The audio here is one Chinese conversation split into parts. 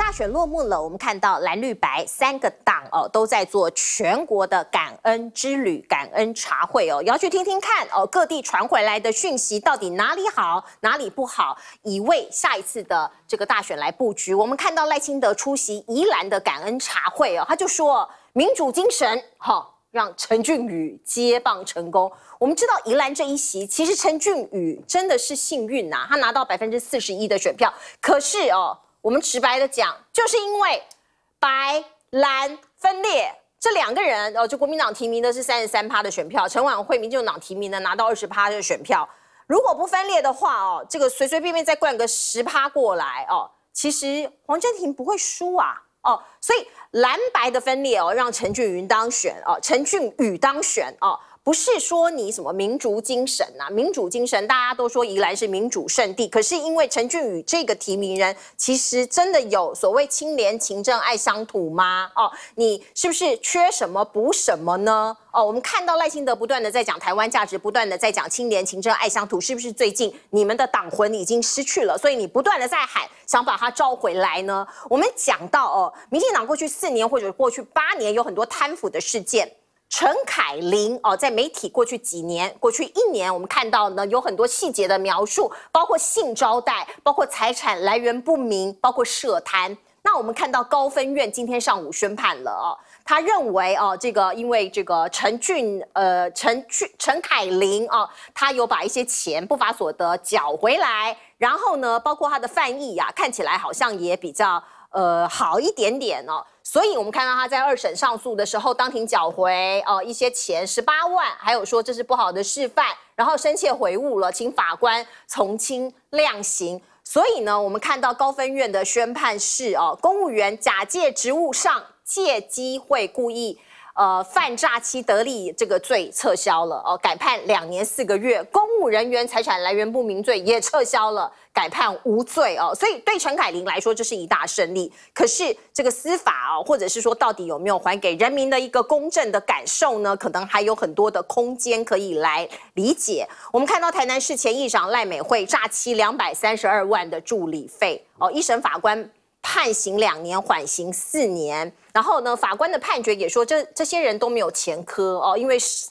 大选落幕了，我们看到蓝绿白三个党哦，都在做全国的感恩之旅、感恩茶会哦，要去听听看哦，各地传回来的讯息到底哪里好，哪里不好，以为下一次的这个大选来布局。我们看到赖清德出席宜兰的感恩茶会哦，他就说民主精神好，让陈俊宇接棒成功。我们知道宜兰这一席，其实陈俊宇真的是幸运呐，他拿到百分之四十一的选票，可是哦。我们直白的讲，就是因为白蓝分裂这两个人哦，就国民党提名的是三十三趴的选票，陈婉慧民进党提名的拿到二十趴的选票。如果不分裂的话哦，这个随随便便再灌个十趴过来哦，其实黄振廷不会输啊哦，所以蓝白的分裂哦，让陈俊云当选哦，陈俊宇当选哦。不是说你什么民主精神啊？民主精神，大家都说宜兰是民主圣地，可是因为陈俊宇这个提名人，其实真的有所谓清廉、勤政、爱乡土吗？哦，你是不是缺什么补什么呢？哦，我们看到赖清德不断的在讲台湾价值，不断的在讲清廉、勤政、爱乡土，是不是最近你们的党魂已经失去了？所以你不断的在喊，想把他召回来呢？我们讲到哦，民进党过去四年或者过去八年有很多贪腐的事件。陈凯琳哦，在媒体过去几年、过去一年，我们看到呢，有很多细节的描述，包括性招待，包括财产来源不明，包括涉贪。那我们看到高分院今天上午宣判了哦，他认为哦，这个因为这个陈俊呃，陈俊陈凯琳啊，他有把一些钱不法所得缴回来，然后呢，包括他的犯意呀，看起来好像也比较呃好一点点哦。所以，我们看到他在二审上诉的时候，当庭缴回哦一些钱十八万，还有说这是不好的示范，然后深切悔悟了，请法官从轻量刑。所以呢，我们看到高分院的宣判是哦，公务员假借职务上借机会故意。呃，犯诈欺得利这个罪撤销了哦，改判两年四个月；公务人员财产来源不明罪也撤销了，改判无罪哦。所以对陈凯琳来说，这是一大胜利。可是这个司法哦，或者是说到底有没有还给人民的一个公正的感受呢？可能还有很多的空间可以来理解。我们看到台南市前议长赖美惠诈欺两百三十二万的助理费哦，一审法官。判刑两年，缓刑四年。然后呢，法官的判决也说，这这些人都没有前科哦，因为思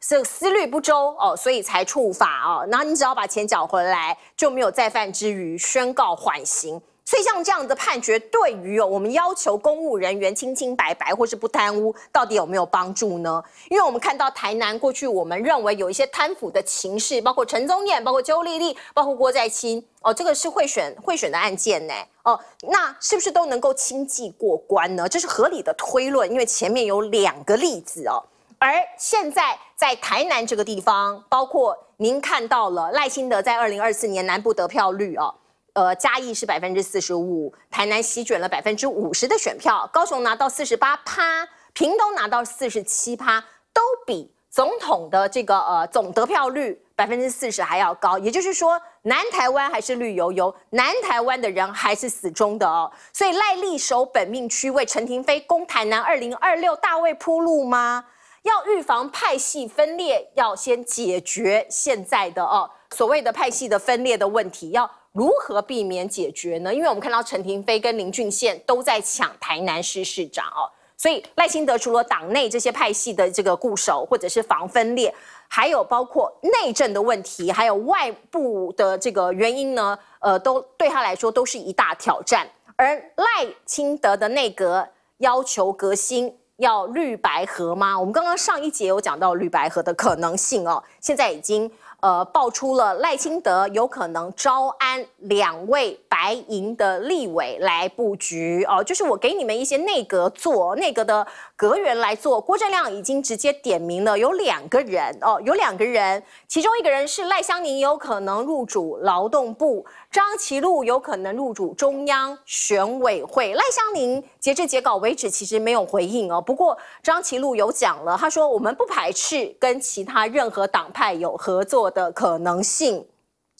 思思虑不周哦，所以才触法哦。然后你只要把钱缴回来，就没有再犯之余，宣告缓刑。所以像这样的判决，对于哦，我们要求公务人员清清白白或是不贪污，到底有没有帮助呢？因为我们看到台南过去，我们认为有一些贪腐的情势，包括陈宗彦、包括邱丽丽、包括郭在清哦，这个是贿选贿选的案件呢，哦，那是不是都能够轻易过关呢？这是合理的推论，因为前面有两个例子哦，而现在在台南这个地方，包括您看到了赖清德在二零二四年南部得票率哦。呃，嘉义是百分之四十五，台南席卷了百分之五十的选票，高雄拿到四十八趴，屏东拿到四十七趴，都比总统的这个呃总得票率百分之四十还要高。也就是说，南台湾还是绿油油，南台湾的人还是死忠的哦。所以赖立守本命区，为陈廷飞攻台南二零二六大位铺路吗？要预防派系分裂，要先解决现在的哦所谓的派系的分裂的问题，要。如何避免解决呢？因为我们看到陈廷飞跟林俊宪都在抢台南市市长哦，所以赖清德除了党内这些派系的这个固守或者是防分裂，还有包括内政的问题，还有外部的这个原因呢，呃，都对他来说都是一大挑战。而赖清德的内阁要求革新，要绿白合吗？我们刚刚上一节有讲到绿白合的可能性哦，现在已经。呃，爆出了赖清德有可能招安两位白银的立委来布局哦，就是我给你们一些内阁做内阁的阁员来做。郭正亮已经直接点名了，有两个人哦，有两个人，其中一个人是赖香宁，有可能入主劳动部；张其禄有可能入主中央选委会。赖香宁。截至截稿为止，其实没有回应哦。不过张其禄有讲了，他说我们不排斥跟其他任何党派有合作的可能性。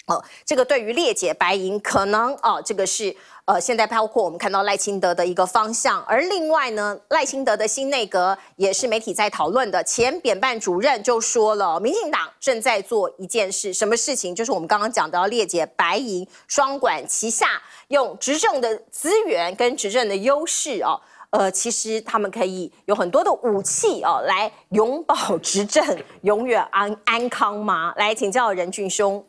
哦，这个对于裂解白银可能哦，这个是呃，现在包括我们看到赖清德的一个方向。而另外呢，赖清德的新内阁也是媒体在讨论的，前扁办主任就说了，民进党正在做一件事，什么事情？就是我们刚刚讲到裂解白银，双管齐下，用执政的资源跟执政的优势哦，呃，其实他们可以有很多的武器哦，来永保执政，永远安安康吗？来，请教任俊兄。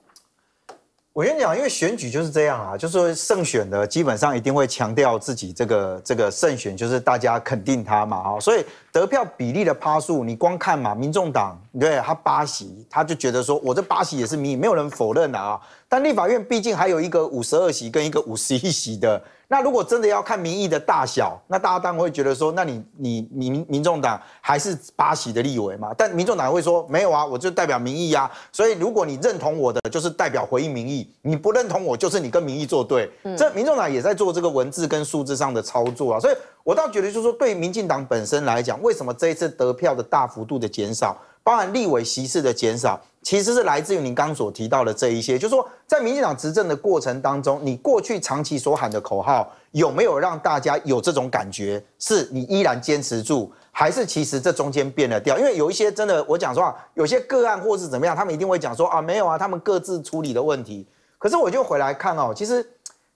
我跟你讲，因为选举就是这样啊，就是说胜选的基本上一定会强调自己这个这个胜选，就是大家肯定他嘛，哈，所以得票比例的趴数，你光看嘛，民众党对他八席，他就觉得说，我这八席也是民，意，没有人否认的啊。但立法院毕竟还有一个五十二席跟一个五十一席的。那如果真的要看民意的大小，那大家当然会觉得说，那你你民民众党还是八西的立委嘛？但民众党会说，没有啊，我就代表民意啊。所以如果你认同我的，就是代表回应民意；你不认同我，就是你跟民意作对。这民众党也在做这个文字跟数字上的操作啊。所以我倒觉得，就是说，对民进党本身来讲，为什么这一次得票的大幅度的减少，包含立委席次的减少？其实是来自于你刚所提到的这一些，就是说，在民进党执政的过程当中，你过去长期所喊的口号，有没有让大家有这种感觉？是你依然坚持住，还是其实这中间变了调？因为有一些真的，我讲说啊，有些个案或是怎么样，他们一定会讲说啊，没有啊，他们各自处理的问题。可是我就回来看哦，其实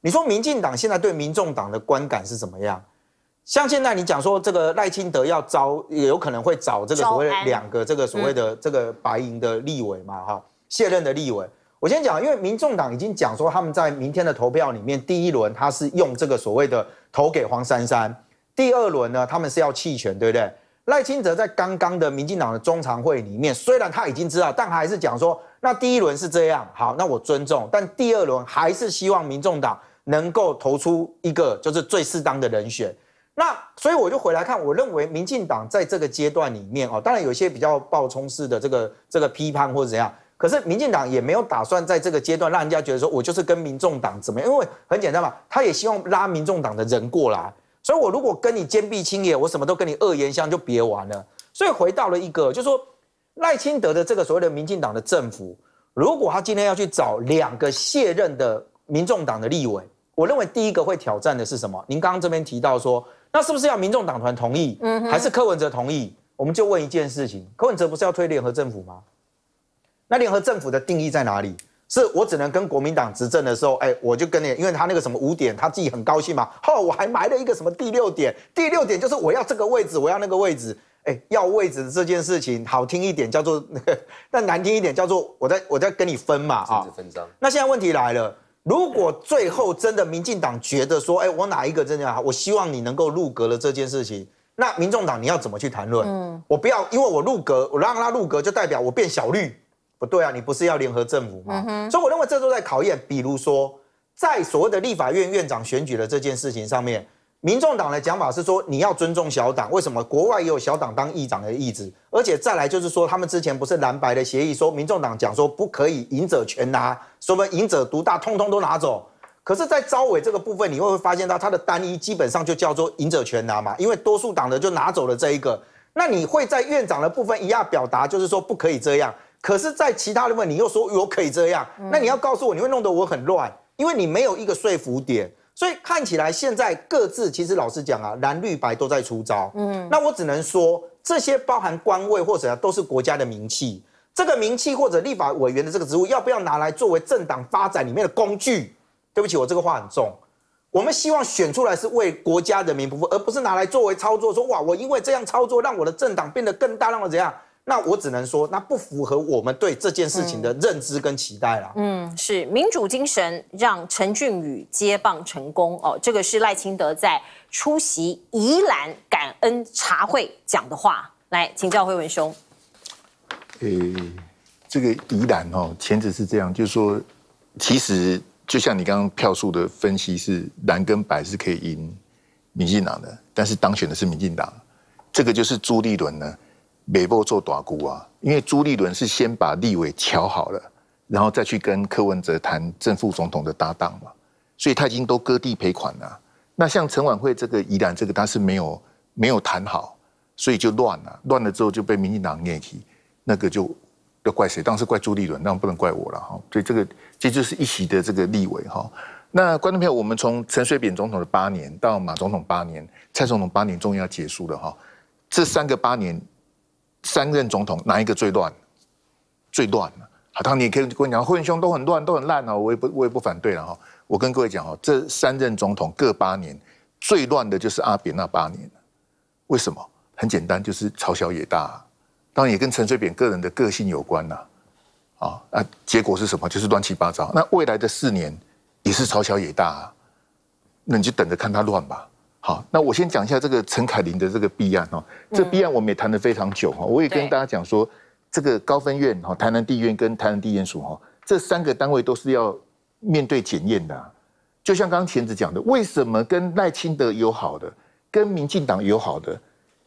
你说民进党现在对民众党的观感是怎么样？像现在你讲说这个赖清德要招，有可能会找这个所谓的两个这个所谓的这个白银的立委嘛，哈，卸任的立委。我先讲，因为民众党已经讲说他们在明天的投票里面，第一轮他是用这个所谓的投给黄珊珊，第二轮呢他们是要弃权，对不对？赖清德在刚刚的民进党的中常会里面，虽然他已经知道，但还是讲说那第一轮是这样，好，那我尊重，但第二轮还是希望民众党能够投出一个就是最适当的人选。那所以我就回来看，我认为民进党在这个阶段里面哦，当然有一些比较暴冲式的这个这个批判或者怎样，可是民进党也没有打算在这个阶段让人家觉得说我就是跟民众党怎么样，因为很简单嘛，他也希望拉民众党的人过来。所以我如果跟你坚壁清野，我什么都跟你恶言相，就别玩了。所以回到了一个，就是说赖清德的这个所谓的民进党的政府，如果他今天要去找两个卸任的民众党的立委，我认为第一个会挑战的是什么？您刚刚这边提到说。那是不是要民众党团同意，还是柯文哲同意？我们就问一件事情：柯文哲不是要推联合政府吗？那联合政府的定义在哪里？是我只能跟国民党执政的时候，哎，我就跟你，因为他那个什么五点，他自己很高兴嘛，好，我还埋了一个什么第六点，第六点就是我要这个位置，我要那个位置，哎，要位置这件事情，好听一点叫做那但难听一点叫做我在我在跟你分嘛，啊，那现在问题来了。如果最后真的民进党觉得说，哎，我哪一个真的好？我希望你能够入阁了这件事情，那民众党你要怎么去谈论？我不要，因为我入阁，我让他入阁就代表我变小绿，不对啊，你不是要联合政府吗？所以我认为这都在考验。比如说，在所谓的立法院院长选举的这件事情上面。民众党的讲法是说，你要尊重小党。为什么？国外也有小党当议长的意志，而且再来就是说，他们之前不是蓝白的协议，说民众党讲说不可以赢者全拿，说不赢者独大，通通都拿走。可是，在招委这个部分，你会会发现到它的单一基本上就叫做赢者全拿嘛，因为多数党的就拿走了这一个。那你会在院长的部分一样表达，就是说不可以这样。可是，在其他的部分，你又说我可以这样。那你要告诉我，你会弄得我很乱，因为你没有一个说服点。所以看起来现在各自其实老实讲啊，蓝绿白都在出招。嗯，那我只能说，这些包含官位或者都是国家的名气，这个名气或者立法委员的这个职务，要不要拿来作为政党发展里面的工具？对不起，我这个话很重。我们希望选出来是为国家人民服务，而不是拿来作为操作。说哇，我因为这样操作，让我的政党变得更大，让我怎样？那我只能说，那不符合我们对这件事情的认知跟期待了。嗯，是民主精神让陈俊宇接棒成功哦。这个是赖清德在出席宜兰感恩茶会讲的话。来，请教会文兄。诶，这个宜兰哦，前者是这样，就是说，其实就像你刚刚票数的分析是蓝跟白是可以赢民进党的，但是当选的是民进党，这个就是朱立伦呢。美迫做短股啊，因为朱立伦是先把立委调好了，然后再去跟柯文哲谈正副总统的搭档嘛，所以他已经都割地赔款了。那像陈婉慧这个宜兰这个，他是没有没有谈好，所以就乱了。乱了之后就被民进党捏起，那个就要怪谁？当时怪朱立伦，那不能怪我了哈。所以这个这就是一席的这个立委哈。那观众朋友，我们从陈水扁总统的八年到马总统八年，蔡总统八年终于要结束了哈。这三个八年。三任总统哪一个最乱？最乱好，当然你可以跟我讲，混兄都很乱，都很烂哦。我也不，我也不反对了哈。我跟各位讲哦，这三任总统各八年，最乱的就是阿扁那八年为什么？很简单，就是朝小也大，当然也跟陈水扁个人的个性有关呐。啊啊，结果是什么？就是乱七八糟。那未来的四年也是朝小也大，那你就等着看他乱吧。好，那我先讲一下这个陈凯琳的这个弊案哦。这弊案我们也谈的非常久哈，我也跟大家讲说，这个高分院哈、台南地院跟台南地院署哈，这三个单位都是要面对检验的。就像刚前子讲的，为什么跟赖清德友好的、跟民进党友好的，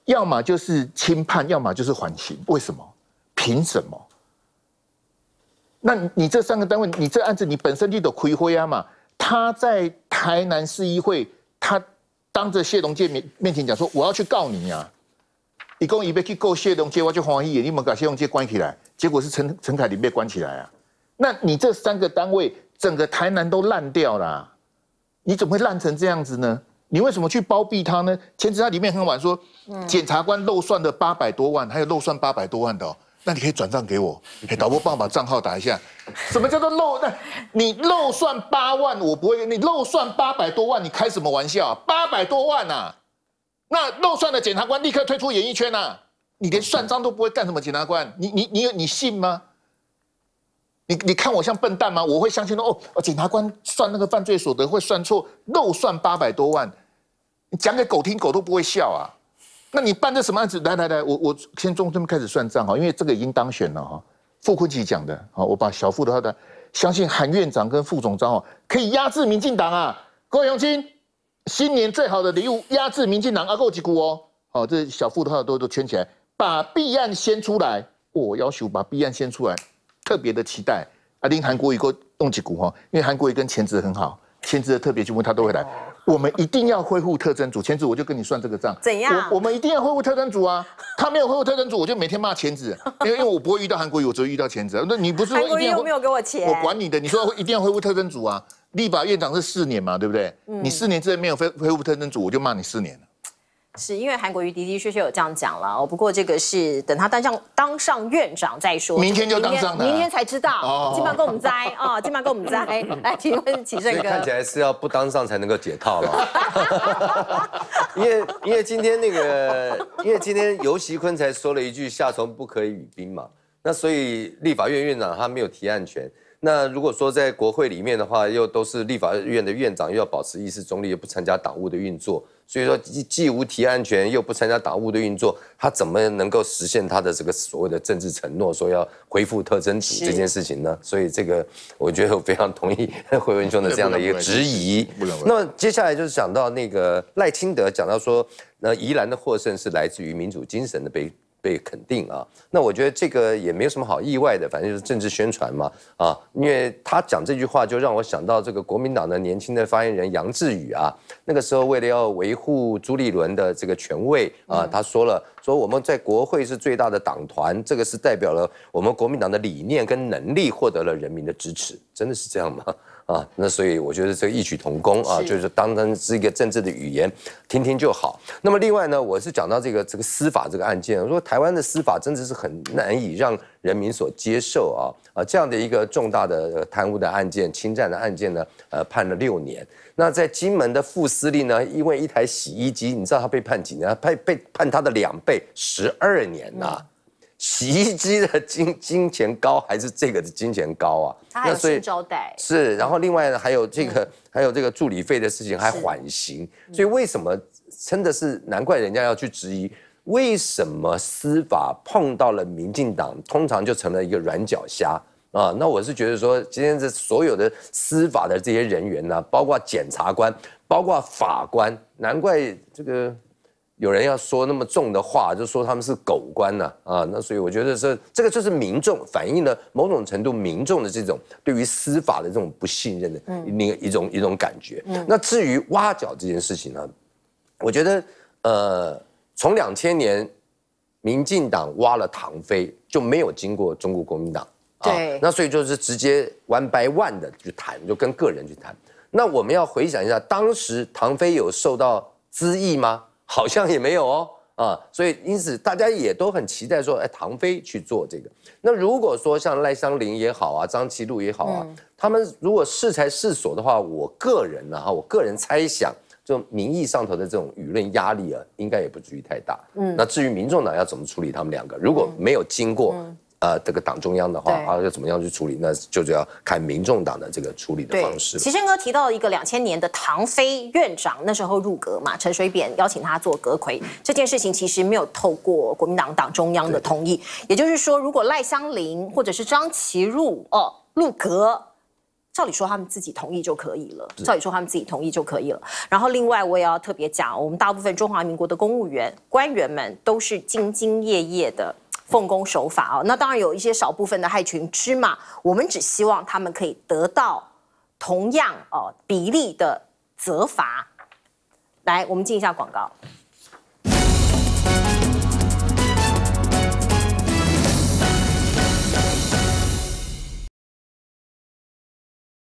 要么就是轻判，要么就是缓刑？为什么？凭什么？那你这三个单位，你这案子你本身就得亏灰啊嘛？他在台南市议会。当着谢龙介面面前讲说，我要去告你呀！一共一被去告谢龙介，我就还我一亿。你们把谢龙介关起来，结果是陈陈凯琳被关起来啊！那你这三个单位，整个台南都烂掉了，你怎么会烂成这样子呢？你为什么去包庇他呢？前次他里面很晚说，检察官漏算的八百多万，还有漏算八百多万的。那你可以转账给我，导播帮我把账号打一下。什么叫做漏？那你漏算八万，我不会；你漏算八百多万，你开什么玩笑？八百多万啊！那漏算的检察官立刻退出演艺圈啊！你连算账都不会，干什么检察官？你你你有你信吗？你你看我像笨蛋吗？我会相信哦，检察官算那个犯罪所得会算错，漏算八百多万？你讲给狗听，狗都不会笑啊！那你办的什么案子？来来来，我我先从这边开始算账哈，因为这个已经当选了哈。傅昆萁讲的，好，我把小傅的话的，相信韩院长跟副总长哦，可以压制民进党啊。郭永金，新年最好的礼物，压制民进党啊，够几股哦？好，这小傅的话都都圈起来，把弊案先出来，我要求把弊案先出来，特别的期待。啊。丁韩国瑜够动几股哈？因为韩国瑜跟前子很好。签字的特别组，他都会来。我们一定要恢复特征组签字，我就跟你算这个账。怎样？我我们一定要恢复特征组啊！他没有恢复特征组，我就每天骂签字。因 为因为我不会遇到韩国瑜，我只会遇到签字。那你不是？一定瑜没有给我钱，我管你的。你说一定要恢复特征组啊！立法院长是四年嘛，对不对？你四年之内没有恢恢复特征组，我就骂你四年了。是因为韩国瑜的的确确有这样讲了，不过这个是等他当上当上院长再说，明天就当上，明天才知道。今晚跟我们摘啊，今晚跟我们摘。来，请问启顺哥，看起来是要不当上才能够解套了。因为因为今天那个，因为今天尤熙坤才说了一句“夏虫不可以语冰”嘛，那所以立法院院长他没有提案权。那如果说在国会里面的话，又都是立法院的院长，又要保持议事，总理又不参加党务的运作。所以说，既既无提案权，又不参加党务的运作，他怎么能够实现他的这个所谓的政治承诺，说要恢复特征组这件事情呢？所以这个，我觉得我非常同意 惠文兄的这样的一个质疑。那么接下来就是讲到那个赖清德讲到说，那宜兰的获胜是来自于民主精神的悲。被肯定啊，那我觉得这个也没有什么好意外的，反正就是政治宣传嘛啊，因为他讲这句话就让我想到这个国民党的年轻的发言人杨志宇啊，那个时候为了要维护朱立伦的这个权位啊，他说了。所以我们在国会是最大的党团，这个是代表了我们国民党的理念跟能力获得了人民的支持，真的是这样吗？啊，那所以我觉得这异曲同工啊，就是当成是一个政治的语言，听听就好。那么另外呢，我是讲到这个这个司法这个案件，我说台湾的司法真的是很难以让。人民所接受啊啊这样的一个重大的贪污的案件、侵占的案件呢，呃，判了六年。那在金门的副司令呢，因为一台洗衣机，你知道他被判几年？判被判他的两倍，十二年啊！洗衣机的金金钱高还是这个的金钱高啊？他所以招待是，然后另外呢还有这个还有这个助理费的事情还缓刑，所以为什么真的是难怪人家要去质疑。为什么司法碰到了民进党，通常就成了一个软脚虾啊？那我是觉得说，今天这所有的司法的这些人员呢，包括检察官，包括法官，难怪这个有人要说那么重的话，就说他们是狗官呢啊？那所以我觉得说，这个就是民众反映了某种程度民众的这种对于司法的这种不信任的那一种一种感觉。那至于挖角这件事情呢，我觉得呃。从两千年，民进党挖了唐飞，就没有经过中国国民党，对，那所以就是直接 one by one 的去谈，就跟个人去谈。那我们要回想一下，当时唐飞有受到资益吗？好像也没有哦，啊，所以因此大家也都很期待说，哎，唐飞去做这个。那如果说像赖香林也好啊，张其禄也好啊，他们如果适才适所的话，我个人呢哈，我个人猜想。就民意上头的这种舆论压力啊，应该也不至于太大。嗯，那至于民众党要怎么处理他们两个，如果没有经过呃这个党中央的话，啊，要怎么样去处理，那就就要看民众党的这个处理的方式。齐生哥提到一个两千年的唐飞院长，那时候入阁嘛，陈水扁邀请他做阁魁，这件事情其实没有透过国民党党中央的同意。也就是说，如果赖香林或者是张其禄哦入阁。照理说他们自己同意就可以了，照理说他们自己同意就可以了。然后另外我也要特别讲，我们大部分中华民国的公务员、官员们都是兢兢业业的、奉公守法啊。那当然有一些少部分的害群之马，我们只希望他们可以得到同样哦比例的责罚。来，我们进一下广告。